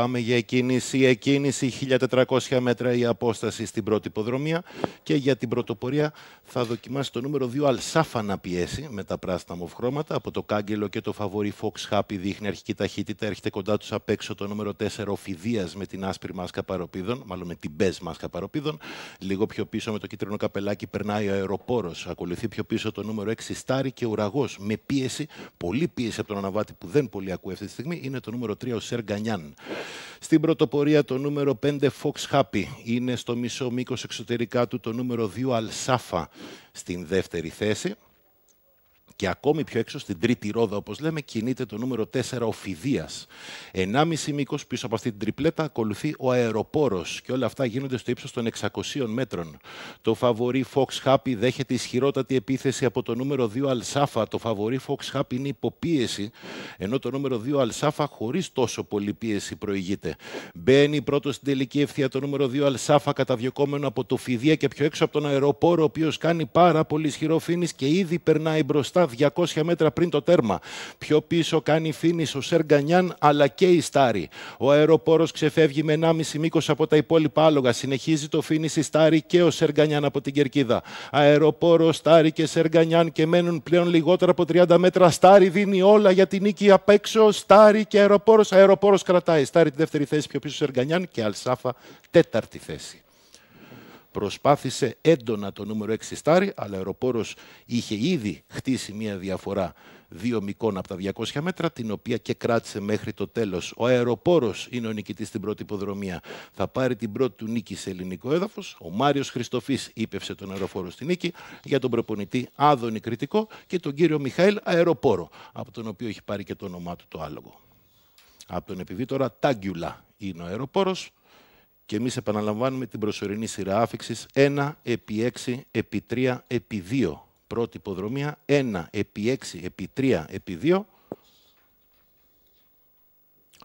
Πάμε για εκκίνηση, εκκίνηση 1400 μέτρα η απόσταση στην πρώτη υποδρομία και για την πρωτοπορία θα δοκιμάσει το νούμερο 2 Αλσάφα να πιέσει με τα πράσινα μου χρώματα από το κάγκελο και το φαβορή Fox Happy δείχνει αρχική ταχύτητα, έρχεται κοντά τους απ' έξω το νούμερο 4 Οφηδίας με την άσπρη μάσκα παροπίδων, μάλλον με την μπέ μάσκα παροπίδων, λίγο πιο πίσω με το κίτρινο καπελάκι περνάει ο αεροπορό. ακολουθεί πιο πίσω το νούμερο 6 Στάρι και ουραγός με πίεση, πολύ πίεση από τον Αναβάτη που δεν πολύ ακούει αυτή τη στιγμή, είναι το νούμερο 3 ο στην πρωτοπορία το νούμερο 5 Fox Happy είναι στο μισό μήκος εξωτερικά του το νούμερο 2 Safa στην δεύτερη θέση. Και ακόμη πιο έξω, στην τρίτη ρόδα, όπως λέμε, κινείται το νούμερο 4, ο Φιδίας. 1,5 μήκος πίσω από αυτή την τριπλέτα ακολουθεί ο αεροπόρος. Και όλα αυτά γίνονται στο ύψος των 600 μέτρων. Το φαβορή Fox Happy δέχεται ισχυρότατη επίθεση από το νούμερο 2 Αλσάφα. Το φαβορή Fox Happy είναι υποπίεση, ενώ το νούμερο 2 Αλσάφα χωρίς τόσο πολύ πίεση προηγείται. Μπαίνει πρώτος στην τελική ευθεία το νούμερο 2 Αλσάφα, καταδιωκόμενο από το Φιδία και πιο έξω από τον αεροπόρο, ο οποίος κάνει πάρα πολύ ισχυρό και ήδη περνάει μπροστά 200 μέτρα πριν το τέρμα. Πιο πίσω κάνει φίνη ο Σεργανιάν αλλά και η Στάρη. Ο αεροπόρος ξεφεύγει με 1,5 μήκος από τα υπόλοιπα άλογα. Συνεχίζει το φίνη η Στάρη και ο Σεργανιάν από την κερκίδα. Αεροπόρος, Στάρι και Σεργανιάν και μένουν πλέον λιγότερα από 30 μέτρα. Στάρι δίνει όλα για την νίκη απ' έξω. Στάρι και αεροπόρος. Αεροπόρος κρατάει. Στάρη τη δεύτερη θέση πιο πίσω Σεργανιάν και Αλσάφα τέταρτη θέση. Προσπάθησε έντονα το νούμερο 6 στάρι, αλλά ο αεροπόρος είχε ήδη χτίσει μια διαφορά δύο μικών από τα 200 μέτρα, την οποία και κράτησε μέχρι το τέλος. Ο αεροπόρος είναι ο νικητής στην πρώτη υποδρομία. Θα πάρει την πρώτη του νίκη σε ελληνικό έδαφος. Ο Μάριος Χριστοφής ύπευσε τον αεροφόρο στη νίκη για τον προπονητή Άδωνη Κριτικό και τον κύριο Μιχαήλ Αεροπόρο, από τον οποίο έχει πάρει και το όνομά του το άλογο. Από τον επιβίτορα Τάγκιουλα είναι ο αεροπόρος, και εμείς επαναλαμβάνουμε την προσωρινή σειρά άφηξης 1 επί 6 επί 3 επί 2. Πρώτη υποδρομία 1 επί 6 επί 3 επί 2.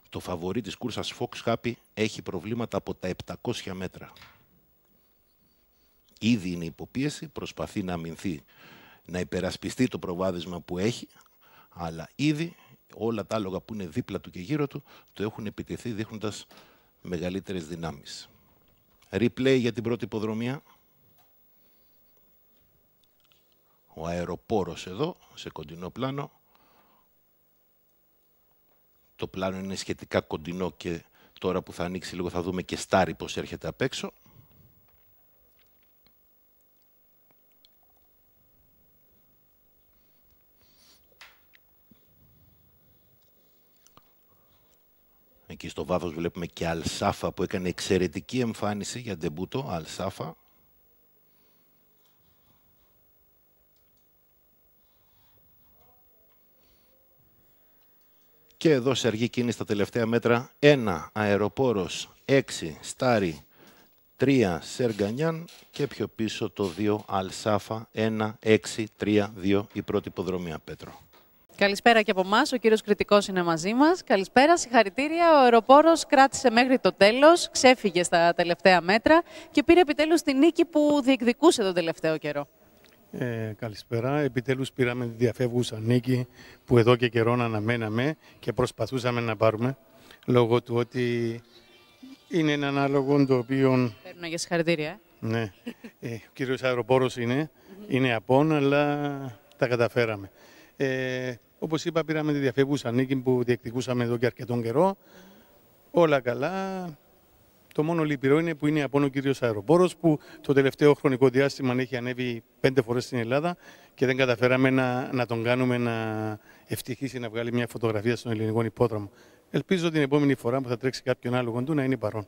Το φαβορή της κούρσας Fox Happy έχει προβλήματα από τα 700 μέτρα. Ήδη είναι υποπίεση, προσπαθεί να αμυνθεί, να υπερασπιστεί το προβάδισμα που έχει, αλλά ήδη όλα τα άλογα που είναι δίπλα του και γύρω του το έχουν επιτεθεί δείχνοντας μεγαλύτερες δυνάμεις. Replay για την πρώτη υποδρομία. Ο αεροπόρος εδώ, σε κοντινό πλάνο. Το πλάνο είναι σχετικά κοντινό και τώρα που θα ανοίξει λίγο θα δούμε και στάρι πώς έρχεται απ' έξω. εκεί στο βάθος βλέπουμε και Αλσάφα που έκανε εξαιρετική εμφάνιση για ντεμπούτο. Αλσάφα. Και εδώ σε αργή κίνηση τα τελευταία μέτρα. Ένα αεροπόρος, έξι στάρι, τρία Σεργανιάν και πιο πίσω το δύο Αλσάφα, ένα, έξι, τρία, δύο η πρώτη υποδρομία Πέτρο. Καλησπέρα και από εμάς. Ο κύριος Κρητικό είναι μαζί μας. Καλησπέρα, συγχαρητήρια. Ο αεροπόρος κράτησε μέχρι το τέλος, ξέφυγε στα τελευταία μέτρα και πήρε επιτέλους τη νίκη που διεκδικούσε τον τελευταίο καιρό. Ε, καλησπέρα. Επιτέλους πήραμε τη διαφεύγουσα νίκη που εδώ και καιρό αναμέναμε και προσπαθούσαμε να πάρουμε λόγω του ότι είναι έναν άλογο το οποίο... Παίρνω για συγχαρητήρια. Ε. Ναι. ε, ο κύριος αεροπόρος είναι, είναι απόν, αλλά τα καταφέραμε. Ε, Όπως είπα, πήραμε τη διαφεύγουσα νίκη που διεκδικούσαμε εδώ και αρκετόν καιρό. Όλα καλά. Το μόνο λυπηρό είναι που είναι από ο κύριος Αεροπόρος, που το τελευταίο χρονικό διάστημα έχει ανέβει πέντε φορές στην Ελλάδα και δεν καταφέραμε να, να τον κάνουμε να ευτυχήσει να βγάλει μια φωτογραφία στον ελληνικό υπόδρομο. Ελπίζω την επόμενη φορά που θα τρέξει κάποιον άλλο του να είναι παρόν.